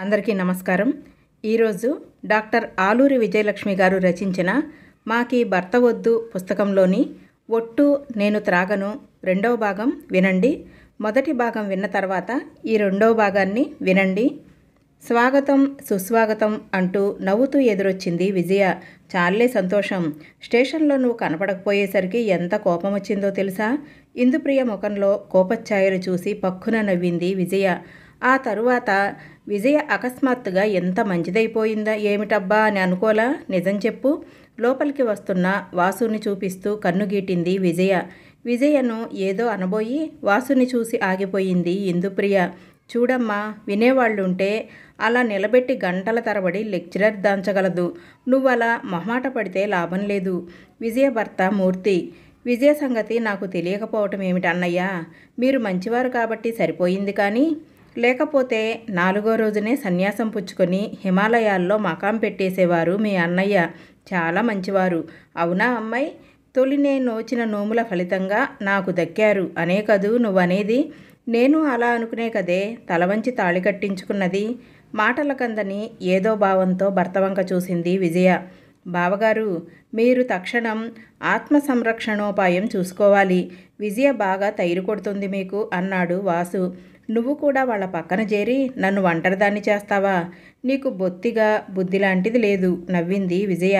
అందరికీ నమస్కారం ఈరోజు డాక్టర్ ఆలూరి విజయలక్ష్మి గారు రచించిన మాకి భర్త వద్దు పుస్తకంలోని ఒట్టు నేను త్రాగను రెండవ భాగం వినండి మొదటి భాగం విన్న తర్వాత ఈ రెండవ భాగాన్ని వినండి స్వాగతం సుస్వాగతం అంటూ నవ్వుతూ ఎదురొచ్చింది విజయ చాలే సంతోషం స్టేషన్లో నువ్వు కనపడకపోయేసరికి ఎంత కోపం వచ్చిందో తెలుసా ఇందుప్రియ ముఖంలో కోపఛాయలు చూసి పక్కున నవ్వింది విజయ ఆ తరువాత విజయ అకస్మాత్తుగా ఎంత మంచిదైపోయిందా ఏమిటబ్బా అని అనుకోలా నిజం చెప్పు లోపలికి వస్తున్న వాసుని చూపిస్తూ కన్నుగీటింది విజయ విజయను ఏదో అనబోయి వాసుని చూసి ఆగిపోయింది ఇందుప్రియ చూడమ్మా వినేవాళ్ళుంటే అలా నిలబెట్టి గంటల తరబడి లెక్చరర్ దాంచగలదు నువ్వు అలా మొహమాట పడితే లాభం లేదు విజయ భర్త మూర్తి విజయ సంగతి నాకు తెలియకపోవటం ఏమిటన్నయ్యా మీరు మంచివారు కాబట్టి సరిపోయింది కానీ లేకపోతే నాలుగో రోజునే సన్యాసం పుచ్చుకొని హిమాలయాల్లో మకాం పెట్టేసేవారు మీ అన్నయ్య చాలా మంచివారు అవునా అమ్మాయి తొలి నేను నోచిన నోముల ఫలితంగా నాకు దక్కారు అనే కదూ నువ్వనేది నేను అలా అనుకునే కదే తల వంచి తాళి కట్టించుకున్నది మాటలకందని ఏదో భావంతో భర్తవంక చూసింది విజయ బావగారు మీరు తక్షణం ఆత్మ సంరక్షణోపాయం చూసుకోవాలి విజయ బాగా తైరు కొడుతుంది మీకు అన్నాడు వాసు నువ్వు కూడా వాళ్ళ పక్కన చేరి నన్ను ఒంటరిదాన్ని చేస్తావా నీకు బొత్తిగా బుద్ధి లాంటిది లేదు నవ్వింది విజయ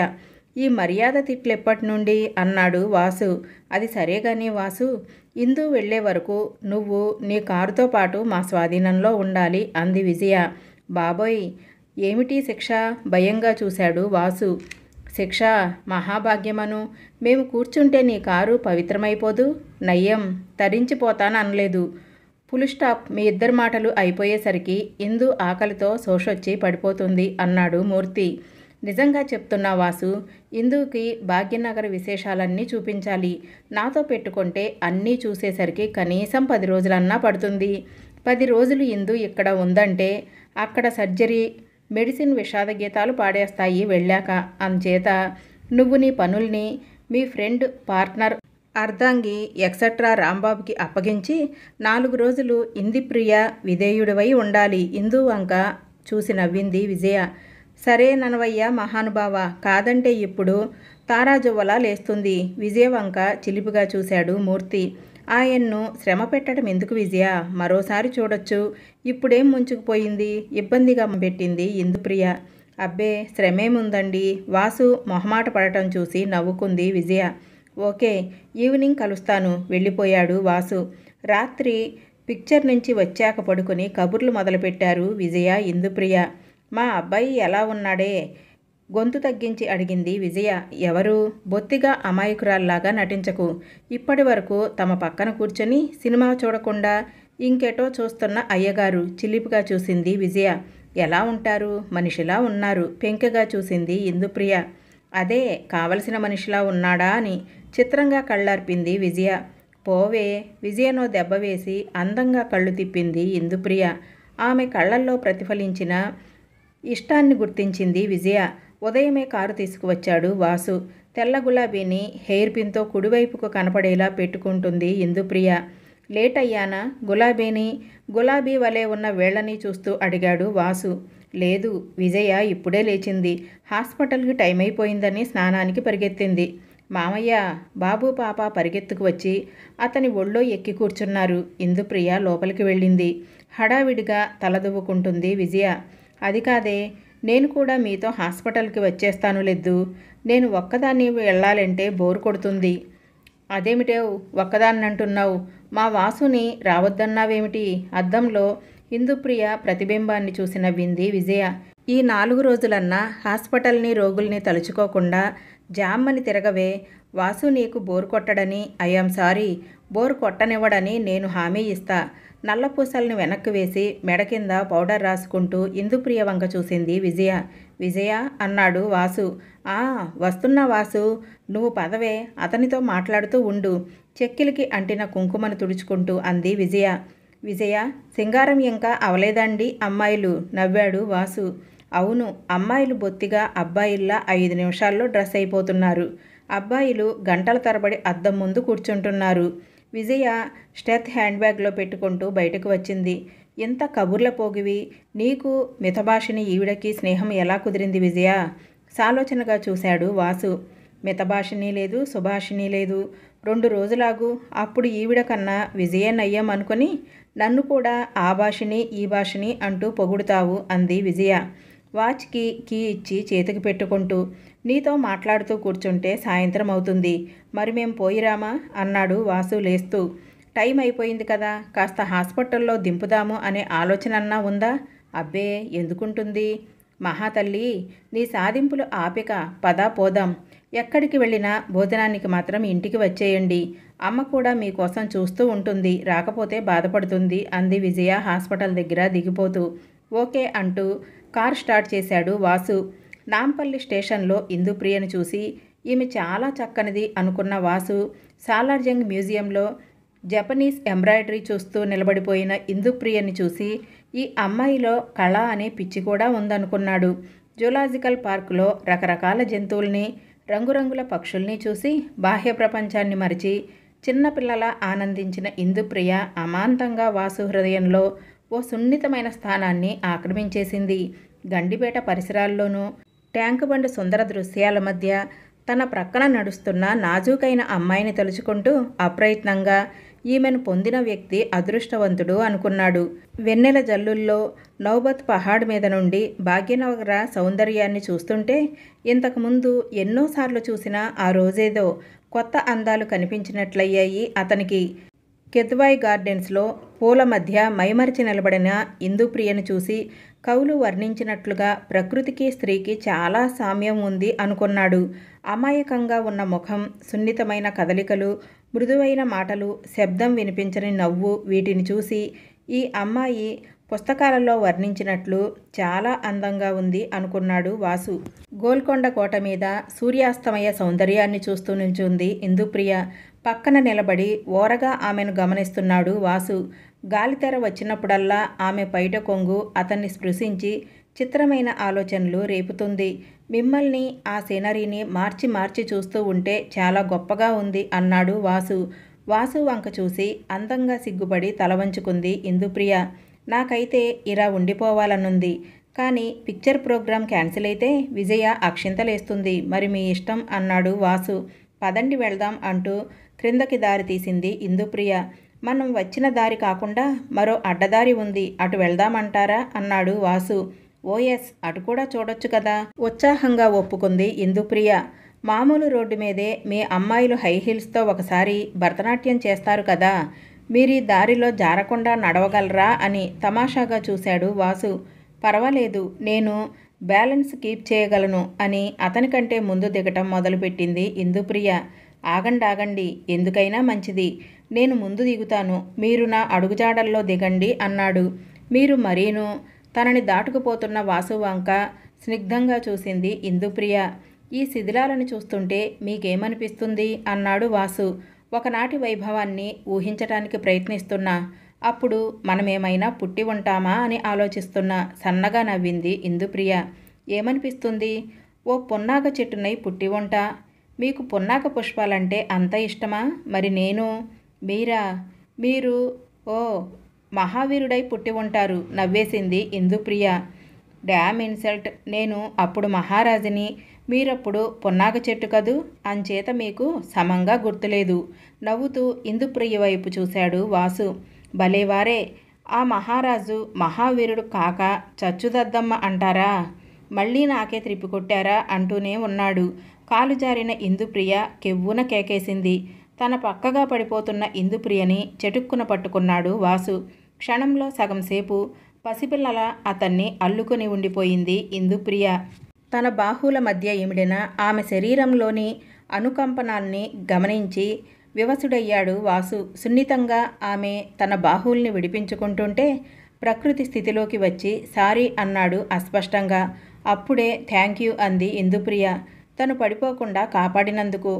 ఈ మర్యాద తిట్లెప్పటి నుండి అన్నాడు వాసు అది సరే కానీ వాసు ఇందు వెళ్లే వరకు నువ్వు నీ కారుతో పాటు మా స్వాధీనంలో ఉండాలి అంది విజయ బాబోయ్ ఏమిటి శిక్ష భయంగా చూశాడు వాసు శిక్ష మహాభాగ్యమను మేము కూర్చుంటే నీ కారు పవిత్రమైపోదు నయ్యం తరించిపోతానలేదు ఫుల్ స్టాప్ మీ ఇద్దరు మాటలు అయిపోయేసరికి ఇందు ఆకలితో సోషొచ్చి పడిపోతుంది అన్నాడు మూర్తి నిజంగా చెప్తున్నా వాసు ఇందుకి భాగ్యనగర విశేషాలన్నీ చూపించాలి నాతో పెట్టుకుంటే అన్నీ చూసేసరికి కనీసం పది రోజులన్నా పడుతుంది పది రోజులు ఇందు ఇక్కడ ఉందంటే అక్కడ సర్జరీ మెడిసిన్ విషాద గీతాలు పాడేస్తాయి వెళ్ళాక అందుచేత నువ్వు నీ పనుల్ని మీ ఫ్రెండ్ పార్ట్నర్ అర్ధాంగి ఎక్సెట్రా రాంబాబుకి అప్పగించి నాలుగు రోజులు ఇందిప్రియ విధేయుడివై ఉండాలి ఇందు వంక చూసి నవ్వింది విజయ సరే ననవయ్య మహానుభావ కాదంటే ఇప్పుడు తారాజువ్వలా లేస్తుంది విజయవంక చిలిపిగా చూశాడు మూర్తి ఆయన్ను శ్రమ పెట్టడం ఎందుకు విజయ మరోసారి చూడొచ్చు ఇప్పుడేం ముంచుకుపోయింది ఇబ్బందిగా పెట్టింది ఇందుప్రియ అబ్బే శ్రమేముందండి వాసు మొహమాట పడటం చూసి నవ్వుకుంది విజయ ఓకే ఈవినింగ్ కలుస్తాను వెళ్ళిపోయాడు వాసు రాత్రి పిక్చర్ నుంచి వచ్చాక పడుకుని కబుర్లు మొదలుపెట్టారు విజయ ఇందుప్రియ మా అబ్బాయి ఎలా ఉన్నాడే గొంతు తగ్గించి అడిగింది విజయ ఎవరు బొత్తిగా అమాయకురాల్లాగా నటించకు ఇప్పటి వరకు తమ పక్కన కూర్చొని సినిమా చూడకుండా ఇంకెటో చూస్తున్న అయ్యగారు చిలిపిగా చూసింది విజయ ఎలా ఉంటారు మనిషిలా ఉన్నారు పెంకగా చూసింది ఇందుప్రియ అదే కావలసిన మనిషిలా ఉన్నాడా అని చిత్రంగా కళ్ళార్పింది విజయ పోవే విజయను దెబ్బవేసి అందంగా కళ్ళు తిప్పింది ఇందుప్రియ ఆమె కళ్ళల్లో ప్రతిఫలించిన ఇష్టాన్ని గుర్తించింది విజయ ఉదయమే కారు తీసుకువచ్చాడు వాసు తెల్ల గులాబీని హెయిర్ పిన్తో కుడివైపుకు కనపడేలా పెట్టుకుంటుంది ఇందుప్రియ లేట్ అయ్యానా గులాబీని గులాబీ వలె ఉన్న వేళ్ళని చూస్తూ అడిగాడు వాసు లేదు విజయ ఇప్పుడే లేచింది హాస్పిటల్కి టైం అయిపోయిందని స్నానానికి పరిగెత్తింది మామయ్య బాబు పాప పరిగెత్తుకు వచ్చి అతని ఒళ్ళో ఎక్కి కూర్చున్నారు ఇందుప్రియ లోపలికి వెళ్ళింది హడావిడిగా తలదువ్వుకుంటుంది విజయ అది కాదే నేను కూడా మీతో హాస్పిటల్కి వచ్చేస్తాను లేదు నేను ఒక్కదాన్ని వెళ్ళాలంటే బోరు కొడుతుంది ఒక్కదాన్ని ఒక్కదాన్నంటున్నావు మా వాసుని రావద్దన్నావేమిటి అద్దంలో ఇందుప్రియ ప్రతిబింబాన్ని చూసి నవ్వింది విజయ ఈ నాలుగు రోజులన్నా హాస్పిటల్ని రోగుల్ని తలుచుకోకుండా జామ్మని తిరగవే వాసు నీకు బోరు కొట్టడని ఐఎమ్ సారీ బోరు కొట్టనివ్వడని నేను హామీ ఇస్తా నల్లపూసల్ని వెనక్కి వేసి మెడ కింద పౌడర్ రాసుకుంటూ ఇందుప్రియ వంక చూసింది విజయ విజయ అన్నాడు వాసు ఆ వస్తున్నా వాసు నువ్వు పదవే అతనితో మాట్లాడుతూ ఉండు చెక్కిలికి అంటిన కుంకుమను తుడుచుకుంటూ అంది విజయ విజయ సింగారం ఇంకా అవలేదండి అమ్మాయిలు నవ్వాడు వాసు అవును అమ్మాయిలు బొత్తిగా అబ్బాయిల్లా ఐదు నిమిషాల్లో డ్రెస్ అయిపోతున్నారు అబ్బాయిలు గంటల తరబడి అద్దం ముందు కూర్చుంటున్నారు విజయ స్టెత్ హ్యాండ్ బ్యాగ్లో పెట్టుకుంటూ బయటకు వచ్చింది ఇంత కబుర్ల పోగివి నీకు మితభాషిని ఈవిడకి స్నేహం ఎలా కుదిరింది విజయ సాలోచనగా చూశాడు వాసు మితభాషిని లేదు సుభాషిని లేదు రెండు రోజులాగు అప్పుడు ఈవిడ కన్నా విజయనయ్యం అనుకుని నన్ను కూడా ఆ భాషని ఈ భాషని అంటూ పొగుడుతావు అంది విజయ వాచ్కి కీ ఇచ్చి చేతికి పెట్టుకుంటూ నీతో మాట్లాడుతూ కూర్చుంటే సాయంత్రం అవుతుంది మరి మేం పోయిరామా అన్నాడు వాసు లేస్తూ టైం అయిపోయింది కదా కాస్త హాస్పిటల్లో దింపుదాము అనే ఆలోచన అన్నా ఉందా అబ్బే ఎందుకుంటుంది మహాతల్లి నీ సాధింపులు ఆపిక పదా పోదాం ఎక్కడికి వెళ్ళినా భోజనానికి మాత్రం ఇంటికి వచ్చేయండి అమ్మ కూడా మీకోసం చూస్తూ ఉంటుంది రాకపోతే బాధపడుతుంది అంది విజయ హాస్పిటల్ దగ్గర దిగిపోతూ ఓకే అంటూ కార్ స్టార్ట్ చేశాడు వాసు నాంపల్లి స్టేషన్లో ఇందుప్రియను చూసి ఈమె చాలా చక్కనిది అనుకున్న వాసు సాలార్జంగ్ మ్యూజియంలో జపనీస్ ఎంబ్రాయిడరీ చూస్తూ నిలబడిపోయిన ఇందుప్రియని చూసి ఈ అమ్మాయిలో కళ అనే పిచ్చి కూడా ఉందనుకున్నాడు జూలాజికల్ పార్కులో రకరకాల జంతువుల్ని రంగురంగుల పక్షుల్ని చూసి బాహ్య ప్రపంచాన్ని మరిచి చిన్నపిల్లల ఆనందించిన ఇందుప్రియ అమాంతంగా వాసు హృదయంలో ఓ సున్నితమైన స్థానాన్ని ఆక్రమించేసింది గండిపేట పరిసరాల్లోనూ ట్యాంక్ బండ్ సుందర దృశ్యాల మధ్య తన ప్రక్కన నడుస్తున్న నాజూకైన అమ్మాయిని తలుచుకుంటూ అప్రయత్నంగా ఈమెను పొందిన వ్యక్తి అదృష్టవంతుడు అనుకున్నాడు వెన్నెల జల్లుల్లో నౌబత్ పహాడ్ మీద నుండి భాగ్యనగర సౌందర్యాన్ని చూస్తుంటే ఇంతకుముందు ఎన్నోసార్లు చూసిన ఆ రోజేదో కొత్త అందాలు కనిపించినట్లయ్యాయి అతనికి కెద్వాయ్ గార్డెన్స్లో పూల మధ్య మైమరిచి నిలబడిన ఇందుప్రియను చూసి కవులు వర్ణించినట్లుగా ప్రకృతికి స్త్రీకి చాలా సామ్యం ఉంది అనుకున్నాడు అమాయకంగా ఉన్న ముఖం సున్నితమైన కదలికలు మృదువైన మాటలు శబ్దం వినిపించని నవ్వు వీటిని చూసి ఈ అమ్మాయి పుస్తకాలలో వర్ణించినట్లు చాలా అందంగా ఉంది అనుకున్నాడు వాసు గోల్కొండ కోట మీద సూర్యాస్తమయ సౌందర్యాన్ని చూస్తూ నిల్చుంది ఇందుప్రియ పక్కన నిలబడి ఓరగా ఆమెను గమనిస్తున్నాడు వాసు గాలితెర వచ్చినప్పుడల్లా ఆమె పైట కొంగు అతన్ని స్పృశించి చిత్రమైన ఆలోచనలు రేపుతుంది మిమ్మల్ని ఆ సీనరీని మార్చి మార్చి చూస్తూ ఉంటే చాలా గొప్పగా ఉంది అన్నాడు వాసు వాసు వంక చూసి అందంగా సిగ్గుపడి తల వంచుకుంది ఇందుప్రియ నాకైతే ఇలా ఉండిపోవాలనుంది కానీ పిక్చర్ ప్రోగ్రాం క్యాన్సిల్ అయితే విజయ అక్షింతలేస్తుంది మరి మీ ఇష్టం అన్నాడు వాసు పదండి వెళ్దాం అంటూ క్రిందకి దారి తీసింది ఇందుప్రియ మనం వచ్చిన దారి కాకుండా మరో అడ్డదారి ఉంది అటు వెళ్దామంటారా అన్నాడు వాసు ఓఎస్ అటు కూడా చూడొచ్చు కదా ఉత్సాహంగా ఒప్పుకుంది ఇందుప్రియ మామూలు రోడ్డు మీదే మీ అమ్మాయిలు హై హీల్స్తో ఒకసారి భరతనాట్యం చేస్తారు కదా మీరీ దారిలో జారకుండా నడవగలరా అని తమాషాగా చూశాడు వాసు పర్వాలేదు నేను బ్యాలెన్స్ కీప్ చేయగలను అని అతనికంటే ముందు దిగటం మొదలుపెట్టింది ఇందుప్రియ ఆగండి ఆగండి ఎందుకైనా మంచిది నేను ముందు దిగుతాను మీరు నా అడుగుజాడల్లో దిగండి అన్నాడు మీరు మరీను తనని దాటుకుపోతున్న వాసువాంక స్నిగ్ధంగా చూసింది ఇందుప్రియ ఈ శిథిలాలను చూస్తుంటే మీకేమనిపిస్తుంది అన్నాడు వాసు ఒకనాటి వైభవాన్ని ఊహించటానికి ప్రయత్నిస్తున్న అప్పుడు మనమేమైనా పుట్టి ఉంటామా అని ఆలోచిస్తున్న సన్నగా నవ్వింది ఇందుప్రియ ఏమనిపిస్తుంది ఓ పొన్నాగ చెట్టునై పుట్టి ఉంటా మీకు పున్నాక పుష్పాలంటే అంత ఇష్టమా మరి నేను మీరా మీరు ఓ మహావీరుడై పుట్టి ఉంటారు నవ్వేసింది ఇందుప్రియ డ్యామ్ ఇన్సల్ట్ నేను అప్పుడు మహారాజుని మీరప్పుడు పున్నాక చెట్టు కదూ అంచేత మీకు సమంగా గుర్తులేదు నవ్వుతూ ఇందుప్రియ వైపు చూశాడు వాసు భలేవారే ఆ మహారాజు మహావీరుడు కాక చచ్చుదద్దమ్మ అంటారా మళ్ళీ నాకే త్రిప్పి కొట్టారా అంటూనే ఉన్నాడు కాలు జారిన ఇందుప్రియ కెవ్వున కేకేసింది తన పక్కగా పడిపోతున్న ఇందుప్రియని చెటుక్కున పట్టుకున్నాడు వాసు క్షణంలో సగం సేపు పసిపిల్లల అతన్ని అల్లుకొని ఉండిపోయింది ఇందుప్రియ తన బాహుల మధ్య ఇమిడిన ఆమె శరీరంలోని అనుకంపనాన్ని గమనించి వివసుడయ్యాడు వాసు సున్నితంగా ఆమె తన బాహుల్ని విడిపించుకుంటుంటే ప్రకృతి స్థితిలోకి వచ్చి సారీ అన్నాడు అస్పష్టంగా అప్పుడే థ్యాంక్ యూ అంది ఇందుప్రియ తను పడిపోకుండా కాపాడినందుకు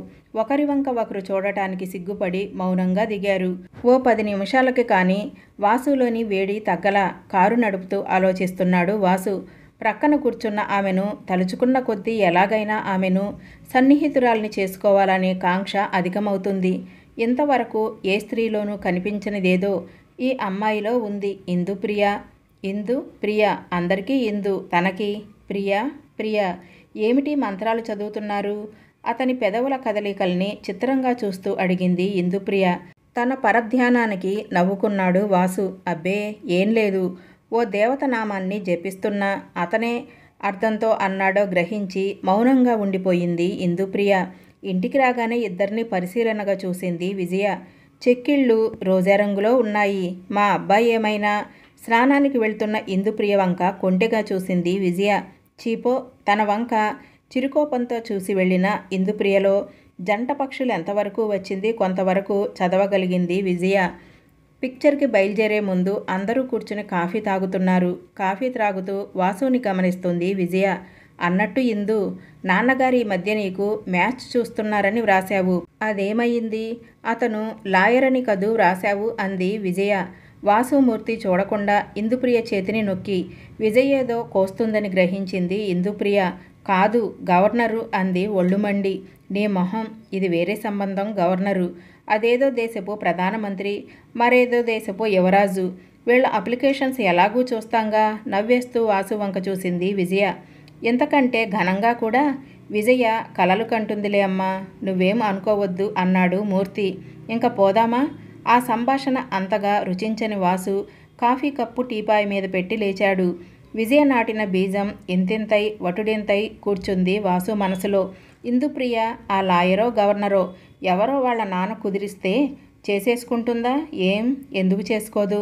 ఒకరి వంక ఒకరు చూడటానికి సిగ్గుపడి మౌనంగా దిగారు ఓ పది నిమిషాలకి కానీ వాసులోని వేడి తగ్గల కారు నడుపుతూ ఆలోచిస్తున్నాడు వాసు ప్రక్కన కూర్చున్న ఆమెను తలుచుకున్న కొద్దీ ఎలాగైనా ఆమెను సన్నిహితురాల్ని చేసుకోవాలనే కాంక్ష అధికమవుతుంది ఇంతవరకు ఏ స్త్రీలోనూ కనిపించనిదేదో ఈ అమ్మాయిలో ఉంది ఇందు ప్రియ ఇందు ప్రియ అందరికీ ఇందు తనకి ప్రియ ప్రియ ఏమిటి మంత్రాలు చదువుతున్నారు అతని పెదవుల కదలికల్ని చిత్రంగా చూస్తూ అడిగింది ఇందుప్రియ తన పరధ్యానానికి నవ్వుకున్నాడు వాసు అబ్బే ఏం లేదు ఓ దేవతనామాన్ని జపిస్తున్నా అతనే అర్థంతో అన్నాడో గ్రహించి మౌనంగా ఉండిపోయింది ఇందుప్రియ ఇంటికి రాగానే ఇద్దరిని పరిశీలనగా చూసింది విజయ చెక్కిళ్ళు రోజారంగులో ఉన్నాయి మా అబ్బాయి ఏమైనా స్నానానికి వెళ్తున్న ఇందుప్రియ వంక కొంటెగా చూసింది విజయ చీపో తన వంక చిరుకోపంతో చూసి వెళ్ళిన ఇందుప్రియలో జంట పక్షులు ఎంతవరకు వచ్చింది కొంతవరకు చదవగలిగింది విజయ పిక్చర్కి బయలుదేరే ముందు అందరూ కూర్చుని కాఫీ తాగుతున్నారు కాఫీ త్రాగుతూ వాసుని గమనిస్తుంది విజయ అన్నట్టు ఇందు నాన్నగారి ఈ మధ్య నీకు మ్యాచ్ చూస్తున్నారని వ్రాశావు అదేమయ్యింది అతను లాయర్ అని కదూ వ్రాశావు అంది విజయ వాసుమూర్తి చూడకుండా ఇందుప్రియ చేతిని నొక్కి విజయ్ ఏదో కోస్తుందని గ్రహించింది ఇందుప్రియ కాదు గవర్నరు అంది ఒళ్ళుమండి నీ మొహం ఇది వేరే సంబంధం గవర్నరు అదేదో దేశపు ప్రధానమంత్రి మరేదో దేశపు యువరాజు వీళ్ళ అప్లికేషన్స్ ఎలాగూ చూస్తాంగా నవ్వేస్తూ వాసు వంక చూసింది విజయ ఇంతకంటే ఘనంగా కూడా విజయ కలలు కంటుందిలే అమ్మా నువ్వేం అనుకోవద్దు అన్నాడు మూర్తి ఇంకా పోదామా ఆ సంభాషణ అంతగా రుచించని వాసు కాఫీ కప్పు టీపాయ్ మీద పెట్టి లేచాడు విజయ నాటిన బీజం ఎంతెంతై వటుడెంతై కూర్చుంది వాసు మనసులో ఇందుప్రియ ఆ లాయరో గవర్నరో ఎవరో వాళ్ళ నాన్న కుదిరిస్తే చేసేసుకుంటుందా ఏం ఎందుకు చేసుకోదు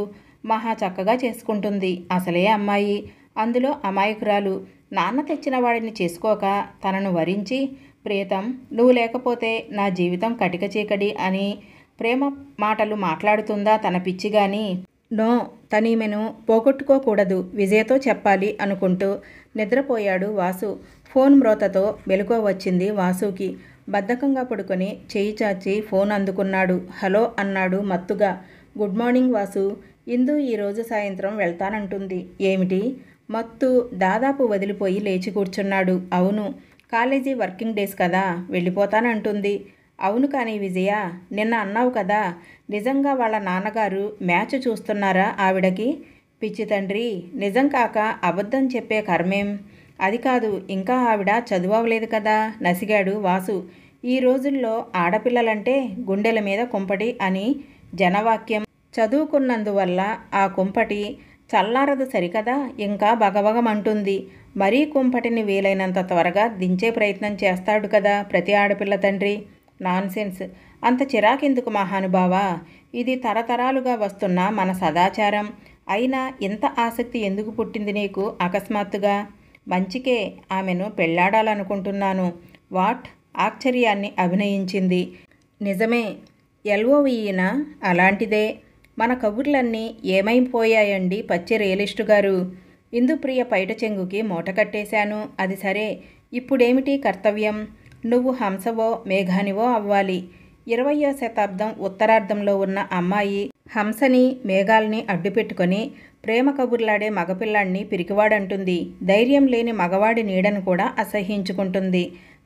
మహా చక్కగా చేసుకుంటుంది అసలే అమ్మాయి అందులో అమాయకురాలు నాన్న తెచ్చిన వాడిని చేసుకోక తనను వరించి ప్రియతం నువ్వు లేకపోతే నా జీవితం కటిక చీకటి అని ప్రేమ మాటలు మాట్లాడుతుందా తన పిచ్చి నో తనీమెను పోగొట్టుకోకూడదు విజయతో చెప్పాలి అనుకుంటూ నిద్రపోయాడు వాసు ఫోన్ మ్రోతతో మెలుకో వచ్చింది వాసుకి బద్ధకంగా పడుకొని చేయి చాచి ఫోన్ అందుకున్నాడు హలో అన్నాడు మత్తుగా గుడ్ మార్నింగ్ వాసు ఇందు ఈరోజు సాయంత్రం వెళ్తానంటుంది ఏమిటి మత్తు దాదాపు వదిలిపోయి లేచి కూర్చున్నాడు అవును కాలేజీ వర్కింగ్ డేస్ కదా వెళ్ళిపోతానంటుంది అవును కానీ విజయ నిన్న అన్నావు కదా నిజంగా వాళ్ళ నాన్నగారు మ్యాచ్ చూస్తున్నారా ఆవిడకి పిచ్చి తండ్రి నిజం కాక అబద్ధం చెప్పే కర్మేం అది కాదు ఇంకా ఆవిడ చదువవలేదు కదా నసిగాడు వాసు ఈ రోజుల్లో ఆడపిల్లలంటే గుండెల మీద కుంపటి అని జనవాక్యం చదువుకున్నందువల్ల ఆ కుంపటి చల్లారదు సరికదా ఇంకా భగభగమంటుంది మరీ కుంపటిని వీలైనంత త్వరగా దించే ప్రయత్నం చేస్తాడు కదా ప్రతి ఆడపిల్ల తండ్రి నాన్సెన్స్ అంత చిరాకెందుకు మహానుభావా ఇది తరతరాలుగా వస్తున్న మన సదాచారం అయినా ఇంత ఆసక్తి ఎందుకు పుట్టింది నీకు అకస్మాత్తుగా మంచికే ఆమెను పెళ్లాడాలనుకుంటున్నాను వాట్ ఆశ్చర్యాన్ని అభినయించింది నిజమే ఎల్ఓవీన అలాంటిదే మన కబుర్లన్నీ ఏమైపోయాయండి పచ్చి రియలిస్టు గారు ఇందుప్రియ పైట చెంగుకి మూట కట్టేశాను అది సరే ఇప్పుడేమిటి కర్తవ్యం నువ్వు హంసవో మేఘానివో అవ్వాలి ఇరవయో శతాబ్దం ఉత్తరార్ధంలో ఉన్న అమ్మాయి హంసని మేఘాల్ని అడ్డుపెట్టుకొని ప్రేమ కబుర్లాడే మగపిల్లాడిని పిరికివాడంటుంది ధైర్యం లేని మగవాడి నీడను కూడా అసహ్యించుకుంటుంది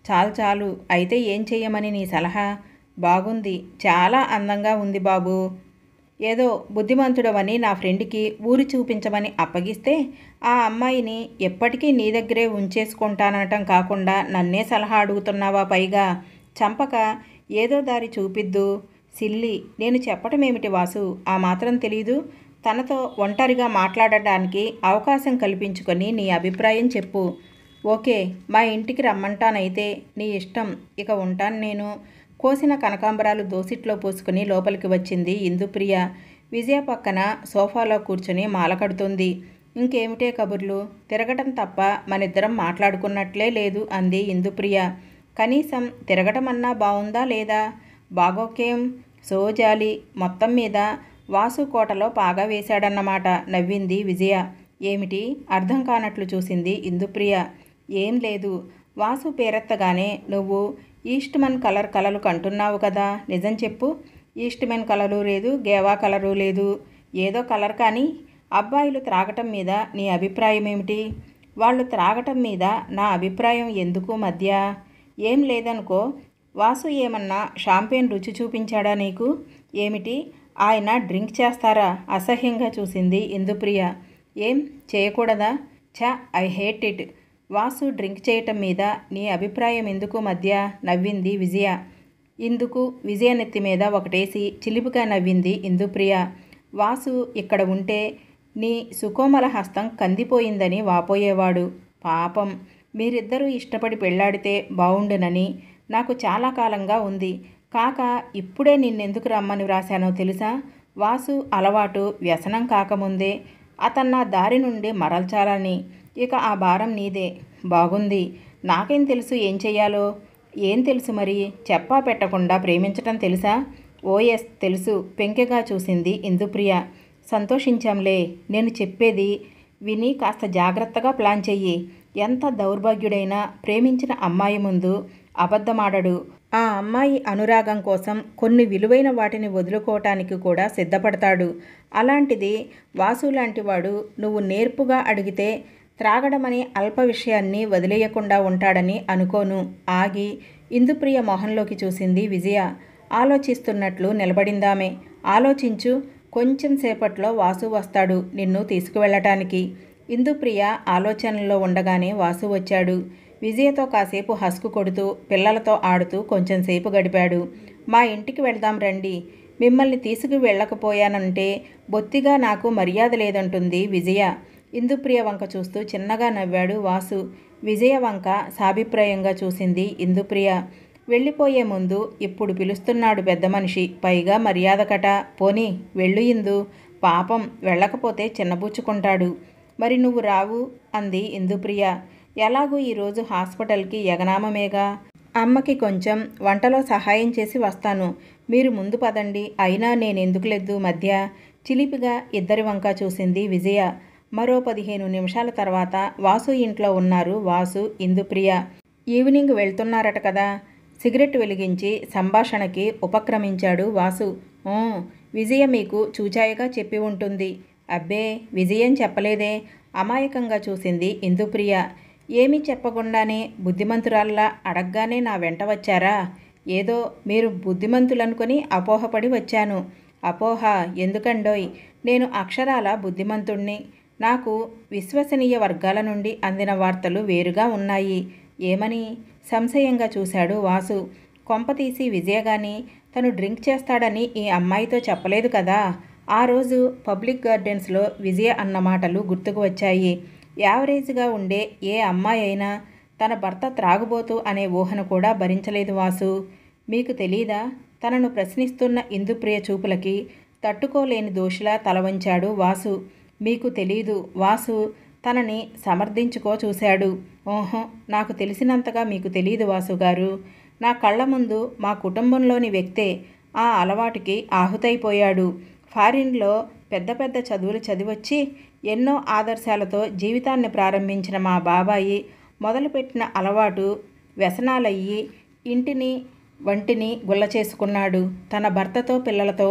చాలు చాలు అయితే ఏం చేయమని నీ సలహా బాగుంది చాలా అందంగా ఉంది బాబు ఏదో బుద్ధిమంతుడవని నా ఫ్రెండ్కి ఊరు చూపించమని అప్పగిస్తే ఆ అమ్మాయిని ఎప్పటికీ నీ దగ్గరే ఉంచేసుకుంటానటం కాకుండా నన్నే సలహా అడుగుతున్నావా పైగా చంపక ఏదో దారి చూపిద్దు సిల్లి నేను చెప్పటమేమిటి వాసు ఆ మాత్రం తెలీదు తనతో ఒంటరిగా మాట్లాడటానికి అవకాశం కల్పించుకొని నీ అభిప్రాయం చెప్పు ఓకే మా ఇంటికి రమ్మంటానైతే నీ ఇష్టం ఇక ఉంటాను నేను కోసిన కనకాంబరాలు దోసిట్లో పోసుకుని లోపలికి వచ్చింది ఇందుప్రియ విజయ పక్కన సోఫాలో కూర్చొని మాలకడుతుంది ఇంకేమిటే కబుర్లు తిరగటం తప్ప మనిద్దరం మాట్లాడుకున్నట్లే లేదు అంది ఇందుప్రియ కనీసం తిరగటం అన్నా బాగుందా లేదా బాగోకేం సోజాలి మొత్తం మీద వాసు కోటలో పాగా వేశాడన్నమాట నవ్వింది విజయ ఏమిటి అర్థం కానట్లు చూసింది ఇందుప్రియ ఏం లేదు వాసు పేరెత్తగానే నువ్వు ఈస్ట్ మన్ కలర్ కలలు కంటున్నావు కదా నిజం చెప్పు ఈస్ట్ మన్ కలరు లేదు గేవా కలరు లేదు ఏదో కలర్ కానీ అబ్బాయిలు త్రాగటం మీద నీ అభిప్రాయం ఏమిటి వాళ్ళు త్రాగటం మీద నా అభిప్రాయం ఎందుకు మధ్య ఏం లేదనుకో వాసు ఏమన్నా షాంపేన్ రుచి చూపించాడా నీకు ఏమిటి ఆయన డ్రింక్ చేస్తారా అసహ్యంగా చూసింది ఇందుప్రియ ఏం చేయకూడదా ఛ I hate it Vasu drink చేయటం మీద నీ అభిప్రాయం ఎందుకు మధ్య నవ్వింది విజయ ఇందుకు విజయ నెత్తి మీద ఒకటేసి చిలిపిగా నవ్వింది ఇందుప్రియ వాసు ఇక్కడ ఉంటే నీ సుకోమల హస్తం కందిపోయిందని వాపోయేవాడు పాపం మీరిద్దరూ ఇష్టపడి పెళ్లాడితే బావుండునని నాకు చాలా కాలంగా ఉంది కాక ఇప్పుడే నిన్నెందుకు రమ్మని వ్రాశానో తెలుసా వాసు అలవాటు వ్యసనం కాకముందే అతన్న దారి నుండి మరల్చాలని ఇక ఆ భారం నీదే బాగుంది నాకేం తెలుసు ఏం చెయ్యాలో ఏం తెలుసు మరి చెప్పా పెట్టకుండా ప్రేమించటం తెలుసా ఓఎస్ తెలుసు పెంకెగా చూసింది ఇందుప్రియ సంతోషించాంలే నేను చెప్పేది విని కాస్త జాగ్రత్తగా ప్లాన్ చెయ్యి ఎంత దౌర్భాగ్యుడైనా ప్రేమించిన అమ్మాయి ముందు అబద్ధమాడడు ఆ అమ్మాయి అనురాగం కోసం కొన్ని విలువైన వాటిని వదులుకోవటానికి కూడా సిద్ధపడతాడు అలాంటిది వాసు లాంటివాడు నువ్వు నేర్పుగా అడిగితే త్రాగడమనే అల్ప విషయాన్ని వదిలేయకుండా ఉంటాడని అనుకోను ఆగి ఇందుప్రియ మొహంలోకి చూసింది విజయ ఆలోచిస్తున్నట్లు నిలబడిందామే ఆలోచించు కొంచెం సేపట్లో వాసు వస్తాడు నిన్ను తీసుకువెళ్ళటానికి ఇందుప్రియ ఆలోచనలో ఉండగానే వాసు వచ్చాడు విజయతో కాసేపు హస్కు కొడుతూ పిల్లలతో ఆడుతూ కొంచెం సేపు గడిపాడు మా ఇంటికి వెళ్దాం రండి మిమ్మల్ని తీసుకు వెళ్ళకపోయానంటే బొత్తిగా నాకు మర్యాద లేదంటుంది విజయ ఇందుప్రియ వంక చూస్తూ చిన్నగా నవ్వాడు వాసు విజయ వంక సాభిప్రాయంగా చూసింది ఇందుప్రియ వెళ్ళిపోయే ముందు ఇప్పుడు పిలుస్తున్నాడు పెద్ద మనిషి పైగా మర్యాద కట పోనీ వెళ్ళు ఇందు పాపం వెళ్ళకపోతే చిన్నబుచ్చుకుంటాడు మరి నువ్వు రావు అంది ఇందుప్రియ ఎలాగూ ఈరోజు హాస్పిటల్కి ఎగనామమేగా అమ్మకి కొంచెం వంటలో సహాయం చేసి వస్తాను మీరు ముందు పదండి అయినా నేనెందుకు లేదు మధ్య చిలిపిగా ఇద్దరి వంక చూసింది విజయ మరో పదిహేను నిమిషాల తర్వాత వాసు ఇంట్లో ఉన్నారు వాసు ఇందుప్రియ ఈవినింగ్ వెళ్తున్నారట కదా సిగరెట్ వెలిగించి సంభాషణకి ఉపక్రమించాడు వాసు విజయ మీకు చూచాయగా చెప్పి ఉంటుంది అబ్బే విజయం చెప్పలేదే అమాయకంగా చూసింది ఇందుప్రియ ఏమీ చెప్పకుండానే బుద్ధిమంతురాల్లా అడగ్గానే నా వెంట వచ్చారా ఏదో మీరు బుద్ధిమంతులనుకొని అపోహపడి వచ్చాను అపోహ ఎందుకండోయ్ నేను అక్షరాల బుద్ధిమంతుణ్ణి నాకు విశ్వసనీయ వర్గాల నుండి అందిన వార్తలు వేరుగా ఉన్నాయి ఏమని సంశయంగా చూశాడు వాసు కొంపతీసి విజయగాని తను డ్రింక్ చేస్తాడని ఈ అమ్మాయితో చెప్పలేదు కదా ఆ రోజు పబ్లిక్ గార్డెన్స్లో విజయ అన్న మాటలు గుర్తుకు వచ్చాయి యావరేజ్గా ఉండే ఏ అమ్మాయి అయినా తన భర్త త్రాగుబోతు అనే ఊహను కూడా భరించలేదు వాసు మీకు తెలీదా తనను ప్రశ్నిస్తున్న ఇందుప్రియ చూపులకి తట్టుకోలేని దోషిలా తలవంచాడు వాసు మీకు తెలీదు వాసు తనని సమర్థించుకో చూశాడు ఓహో నాకు తెలిసినంతగా మీకు తెలియదు వాసు గారు నా కళ్ళ ముందు మా కుటుంబంలోని వ్యక్తే ఆ అలవాటుకి ఆహుతైపోయాడు ఫారిన్లో పెద్ద పెద్ద చదువులు చదివచ్చి ఎన్నో ఆదర్శాలతో జీవితాన్ని ప్రారంభించిన మా బాబాయి మొదలుపెట్టిన అలవాటు వ్యసనాలయ్యి ఇంటిని వంటిని గుల్ల చేసుకున్నాడు తన భర్తతో పిల్లలతో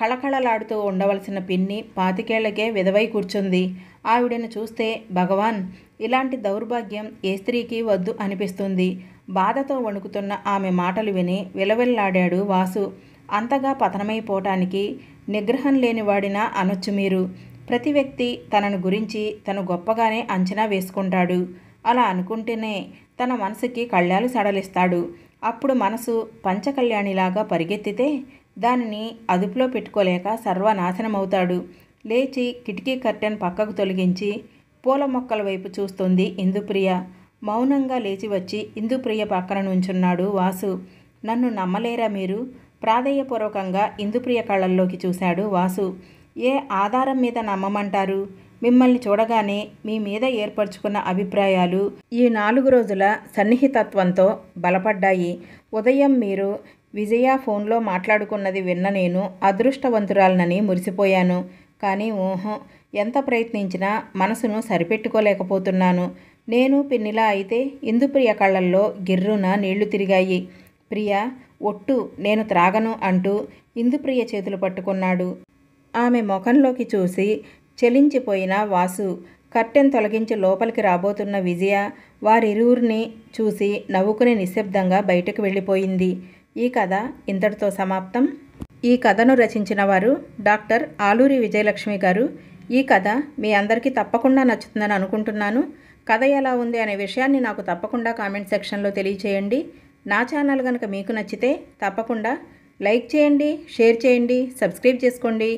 కళకళలాడుతూ ఉండవలసిన పిన్ని పాతికేళ్లకే విధవై కూర్చుంది ఆవిడను చూస్తే భగవాన్ ఇలాంటి దౌర్భాగ్యం ఏ స్త్రీకి వద్దు అనిపిస్తుంది బాధతో వణుకుతున్న ఆమె మాటలు విని విలవిల్లాడాడు వాసు అంతగా పతనమైపోవటానికి నిగ్రహం లేనివాడినా అనొచ్చు మీరు ప్రతి వ్యక్తి తనను గురించి తను గొప్పగానే అంచనా వేసుకుంటాడు అలా అనుకుంటేనే తన మనసుకి కళ్ళాలు సడలిస్తాడు అప్పుడు మనసు పంచకళ్యాణిలాగా పరిగెత్తితే దానిని అదుపులో పెట్టుకోలేక సర్వనాశనమవుతాడు లేచి కిటికీ కర్టెన్ పక్కకు తొలగించి పూల మొక్కల వైపు చూస్తుంది ఇందుప్రియ మౌనంగా లేచి వచ్చి ఇందుప్రియ పక్కన నుంచున్నాడు వాసు నన్ను నమ్మలేరా మీరు ప్రాధేయపూర్వకంగా ఇందుప్రియ కళ్ళల్లోకి చూశాడు వాసు ఏ ఆధారం మీద నమ్మమంటారు మిమ్మల్ని చూడగానే మీ మీద ఏర్పరచుకున్న అభిప్రాయాలు ఈ నాలుగు రోజుల సన్నిహితత్వంతో బలపడ్డాయి ఉదయం మీరు విజయ ఫోన్లో మాట్లాడుకున్నది విన్న నేను అదృష్టవంతురాలనని మురిసిపోయాను కానీ ఊహం ఎంత ప్రయత్నించినా మనసును సరిపెట్టుకోలేకపోతున్నాను నేను పిన్నిలా అయితే ఇందుప్రియ కళ్ళల్లో గిర్రున నీళ్లు తిరిగాయి ప్రియ ఒట్టు నేను త్రాగను అంటూ ఇందుప్రియ చేతులు పట్టుకున్నాడు ఆమె ముఖంలోకి చూసి చెలించిపోయిన వాసు కట్టెన్ తొలగించి లోపలికి రాబోతున్న విజయ వారిరువురిని చూసి నవ్వుకుని నిశ్శబ్దంగా బయటకు వెళ్ళిపోయింది ఈ కథ ఇంతటితో సమాప్తం ఈ కథను రచించిన వారు డాక్టర్ ఆలూరి విజయలక్ష్మి గారు ఈ కథ మీ అందరికీ తప్పకుండా నచ్చుతుందని అనుకుంటున్నాను కథ ఎలా ఉంది అనే విషయాన్ని నాకు తప్పకుండా కామెంట్ సెక్షన్లో తెలియచేయండి నా ఛానల్ కనుక మీకు నచ్చితే తప్పకుండా లైక్ చేయండి షేర్ చేయండి సబ్స్క్రైబ్ చేసుకోండి